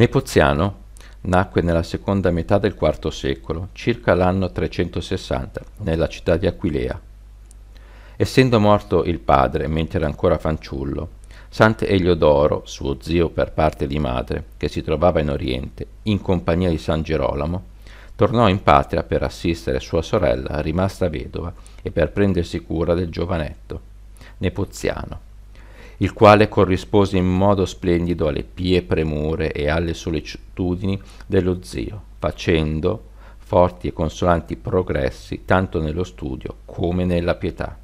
Nepoziano nacque nella seconda metà del IV secolo, circa l'anno 360, nella città di Aquilea. Essendo morto il padre mentre era ancora fanciullo, Sant'Eliodoro, suo zio per parte di madre, che si trovava in Oriente, in compagnia di San Gerolamo, tornò in patria per assistere sua sorella rimasta vedova e per prendersi cura del giovanetto, Nepoziano il quale corrispose in modo splendido alle pie premure e alle sollecitudini dello zio, facendo forti e consolanti progressi tanto nello studio come nella pietà.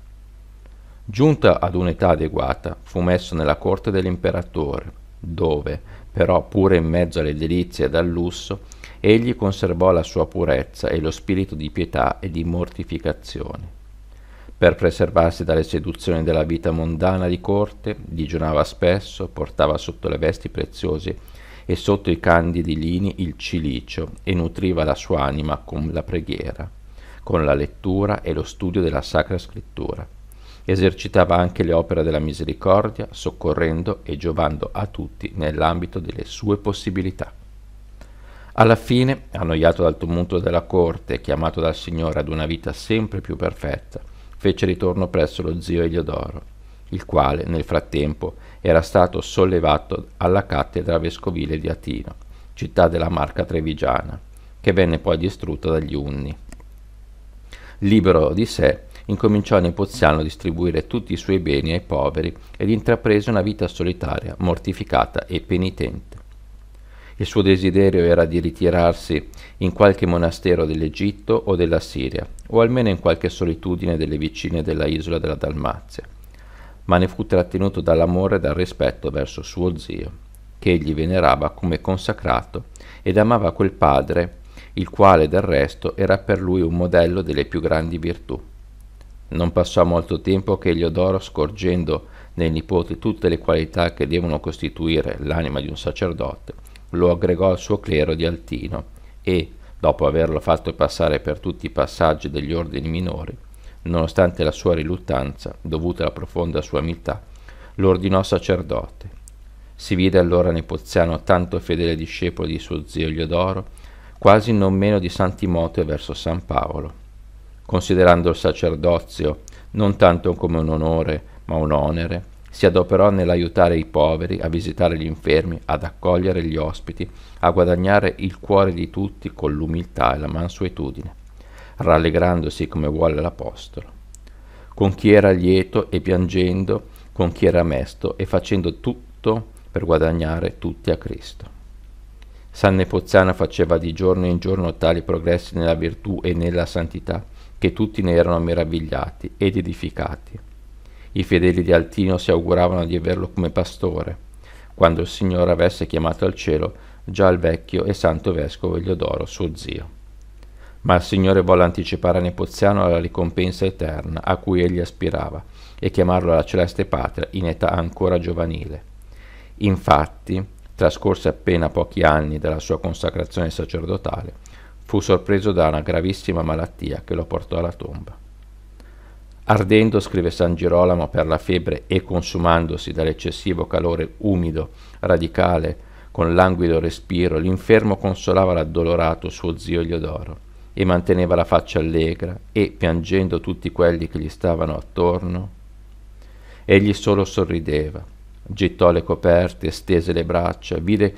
Giunta ad un'età adeguata, fu messo nella corte dell'imperatore, dove, però pure in mezzo alle delizie ed al lusso, egli conservò la sua purezza e lo spirito di pietà e di mortificazione. Per preservarsi dalle seduzioni della vita mondana di corte, digiunava spesso, portava sotto le vesti preziose e sotto i candidi lini il cilicio e nutriva la sua anima con la preghiera, con la lettura e lo studio della Sacra Scrittura. Esercitava anche le opere della misericordia, soccorrendo e giovando a tutti nell'ambito delle sue possibilità. Alla fine, annoiato dal tumulto della corte e chiamato dal Signore ad una vita sempre più perfetta, fece ritorno presso lo zio Eliodoro, il quale nel frattempo era stato sollevato alla cattedra vescovile di Atino, città della Marca Trevigiana, che venne poi distrutta dagli Unni. Libero di sé, incominciò Nepoziano a distribuire tutti i suoi beni ai poveri ed intraprese una vita solitaria, mortificata e penitente. Il suo desiderio era di ritirarsi in qualche monastero dell'Egitto o della Siria, o almeno in qualche solitudine delle vicine della isola della Dalmazia, ma ne fu trattenuto dall'amore e dal rispetto verso suo zio, che egli venerava come consacrato ed amava quel padre, il quale del resto era per lui un modello delle più grandi virtù. Non passò molto tempo che Eliodoro, scorgendo nel nipote tutte le qualità che devono costituire l'anima di un sacerdote, lo aggregò al suo clero di Altino e, dopo averlo fatto passare per tutti i passaggi degli ordini minori, nonostante la sua riluttanza, dovuta alla profonda sua amità, lo ordinò sacerdote. Si vide allora Nepoziano tanto fedele discepolo di suo zio Eliodoro, quasi non meno di San Timoteo verso San Paolo. Considerando il sacerdozio non tanto come un onore, ma un onere, si adoperò nell'aiutare i poveri, a visitare gli infermi, ad accogliere gli ospiti, a guadagnare il cuore di tutti con l'umiltà e la mansuetudine, rallegrandosi come vuole l'Apostolo, con chi era lieto e piangendo, con chi era mesto e facendo tutto per guadagnare tutti a Cristo. San Nepozzano faceva di giorno in giorno tali progressi nella virtù e nella santità, che tutti ne erano meravigliati ed edificati i fedeli di Altino si auguravano di averlo come pastore. Quando il Signore avesse chiamato al cielo già il vecchio e santo vescovo Eliodoro, suo zio. Ma il Signore volle anticipare a Nepoziano la ricompensa eterna a cui egli aspirava e chiamarlo alla celeste patria in età ancora giovanile. Infatti, trascorsi appena pochi anni dalla sua consacrazione sacerdotale, fu sorpreso da una gravissima malattia che lo portò alla tomba. Ardendo, scrive San Girolamo, per la febbre e consumandosi dall'eccessivo calore umido, radicale, con languido respiro, l'infermo consolava l'addolorato suo zio Eliodoro e manteneva la faccia allegra e, piangendo tutti quelli che gli stavano attorno, egli solo sorrideva, gettò le coperte, stese le braccia, vide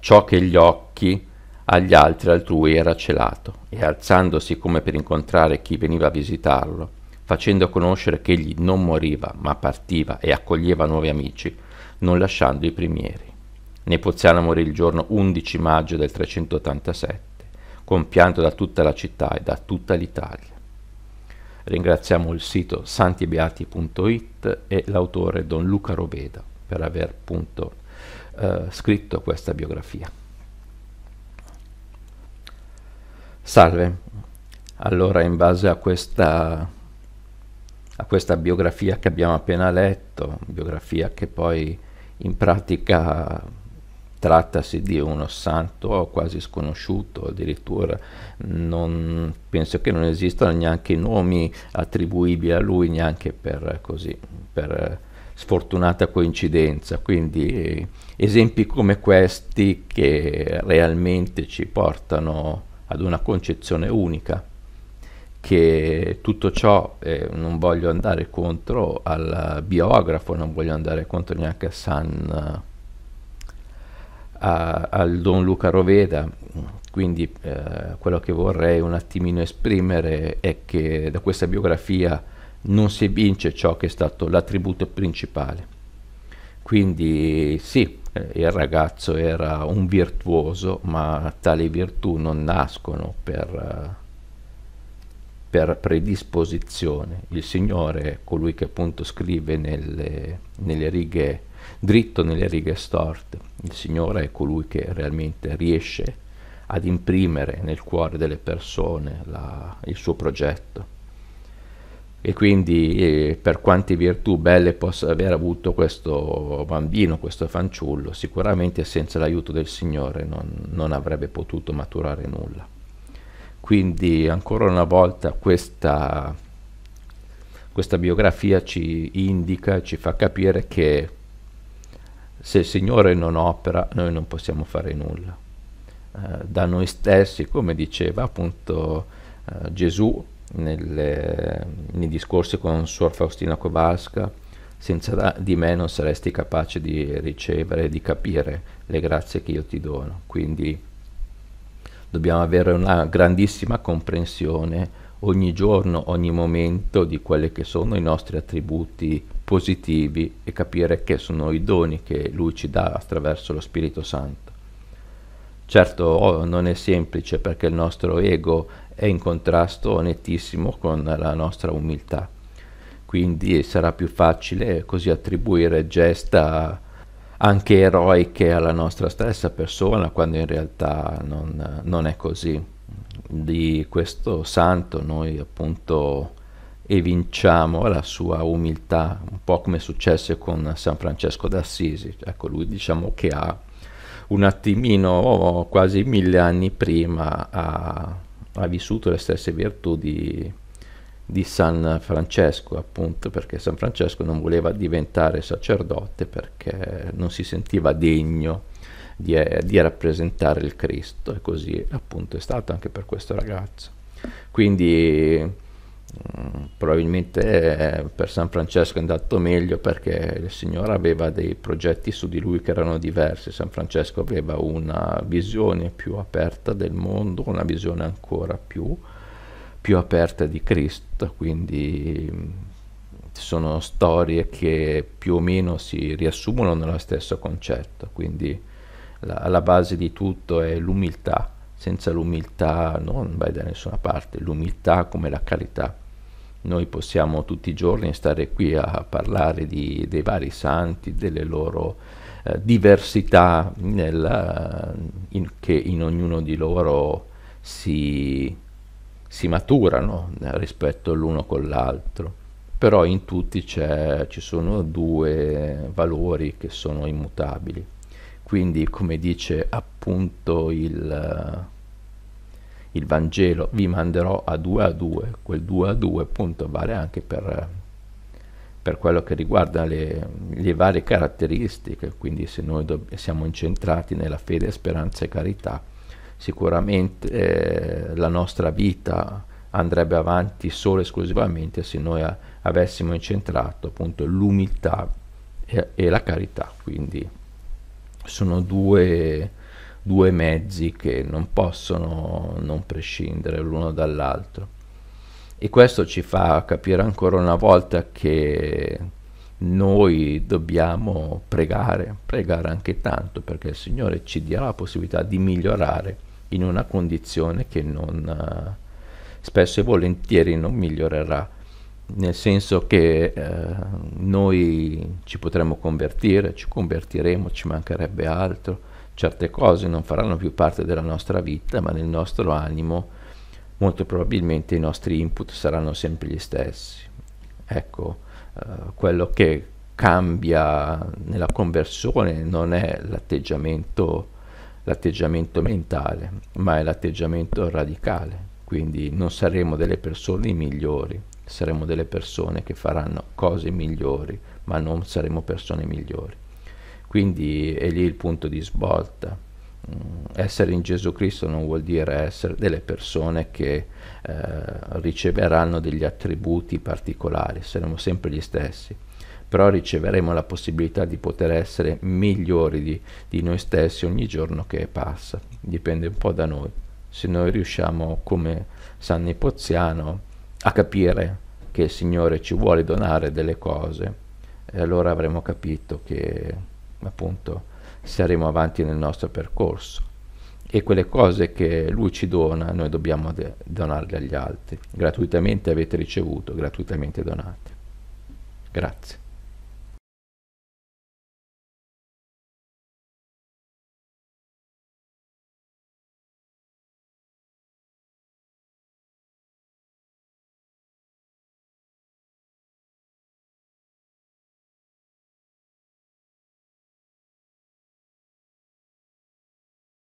ciò che gli occhi agli altri altrui era celato, e alzandosi come per incontrare chi veniva a visitarlo, facendo conoscere che egli non moriva, ma partiva e accoglieva nuovi amici, non lasciando i primieri. Nepoziano morì il giorno 11 maggio del 387, compianto da tutta la città e da tutta l'Italia. Ringraziamo il sito santibeati.it e l'autore Don Luca Roveda per aver appunto eh, scritto questa biografia. Salve, allora in base a questa, a questa, biografia che abbiamo appena letto, biografia che poi in pratica trattasi di uno santo quasi sconosciuto, addirittura non, penso che non esistano neanche nomi attribuibili a lui, neanche per, così, per sfortunata coincidenza, quindi esempi come questi che realmente ci portano a ad una concezione unica, che tutto ciò eh, non voglio andare contro al biografo, non voglio andare contro neanche a San, a, al Don Luca Roveda, quindi eh, quello che vorrei un attimino esprimere è che da questa biografia non si evince ciò che è stato l'attributo principale quindi sì, eh, il ragazzo era un virtuoso, ma tali virtù non nascono per, eh, per predisposizione. Il Signore è colui che appunto scrive nelle, nelle righe, dritto nelle righe storte. Il Signore è colui che realmente riesce ad imprimere nel cuore delle persone la, il suo progetto e quindi eh, per quante virtù belle possa aver avuto questo bambino, questo fanciullo, sicuramente senza l'aiuto del Signore non, non avrebbe potuto maturare nulla. Quindi ancora una volta questa, questa biografia ci indica, ci fa capire che se il Signore non opera noi non possiamo fare nulla. Eh, da noi stessi, come diceva appunto eh, Gesù, nelle, nei discorsi con Suor Faustina Kowalska, senza di me non saresti capace di ricevere, e di capire le grazie che io ti dono. Quindi dobbiamo avere una grandissima comprensione ogni giorno, ogni momento di quelli che sono i nostri attributi positivi e capire che sono i doni che Lui ci dà attraverso lo Spirito Santo. Certo, oh, non è semplice perché il nostro ego è in contrasto nettissimo con la nostra umiltà. Quindi sarà più facile così attribuire gesta anche eroiche alla nostra stessa persona, quando in realtà non, non è così. Di questo santo noi appunto evinciamo la sua umiltà, un po' come successe con San Francesco d'Assisi. Ecco, lui diciamo che ha un attimino, quasi mille anni prima, ha ha vissuto le stesse virtù di, di San Francesco, appunto, perché San Francesco non voleva diventare sacerdote perché non si sentiva degno di, eh, di, rappresentare il Cristo e così appunto è stato anche per questo ragazzo. Quindi probabilmente eh, per San Francesco è andato meglio perché il Signore aveva dei progetti su di lui che erano diversi, San Francesco aveva una visione più aperta del mondo, una visione ancora più, più aperta di Cristo, quindi sono storie che più o meno si riassumono nello stesso concetto, quindi la, alla base di tutto è l'umiltà senza l'umiltà non vai da nessuna parte, l'umiltà come la carità. Noi possiamo tutti i giorni stare qui a parlare di, dei vari santi, delle loro eh, diversità nella, eh, in, che in ognuno di loro si, si maturano eh, rispetto l'uno con l'altro però in tutti ci sono due valori che sono immutabili. Quindi, come dice appunto, appunto il, il Vangelo, vi manderò a due a due, quel due a due appunto vale anche per, per quello che riguarda le, le, varie caratteristiche, quindi se noi siamo incentrati nella fede, speranza e carità, sicuramente eh, la nostra vita andrebbe avanti solo e esclusivamente se noi avessimo incentrato appunto l'umiltà e, e, la carità, quindi sono due due mezzi che non possono non prescindere l'uno dall'altro. E questo ci fa capire ancora una volta che noi dobbiamo pregare, pregare anche tanto, perché il Signore ci dia la possibilità di migliorare in una condizione che non, spesso e volentieri non migliorerà, nel senso che eh, noi ci potremo convertire, ci convertiremo, ci mancherebbe altro, Certe cose non faranno più parte della nostra vita, ma nel nostro animo molto probabilmente i nostri input saranno sempre gli stessi. Ecco, eh, quello che cambia nella conversione non è l'atteggiamento, l'atteggiamento mentale, ma è l'atteggiamento radicale. Quindi non saremo delle persone migliori, saremo delle persone che faranno cose migliori, ma non saremo persone migliori. Quindi è lì il punto di svolta. Mm, essere in Gesù Cristo non vuol dire essere delle persone che eh, riceveranno degli attributi particolari, saremo sempre gli stessi, però riceveremo la possibilità di poter essere migliori di, di noi stessi ogni giorno che passa, dipende un po' da noi. Se noi riusciamo, come San Nipoziano a capire che il Signore ci vuole donare delle cose, eh, allora avremo capito che appunto saremo avanti nel nostro percorso e quelle cose che lui ci dona noi dobbiamo donarle agli altri gratuitamente avete ricevuto gratuitamente donate grazie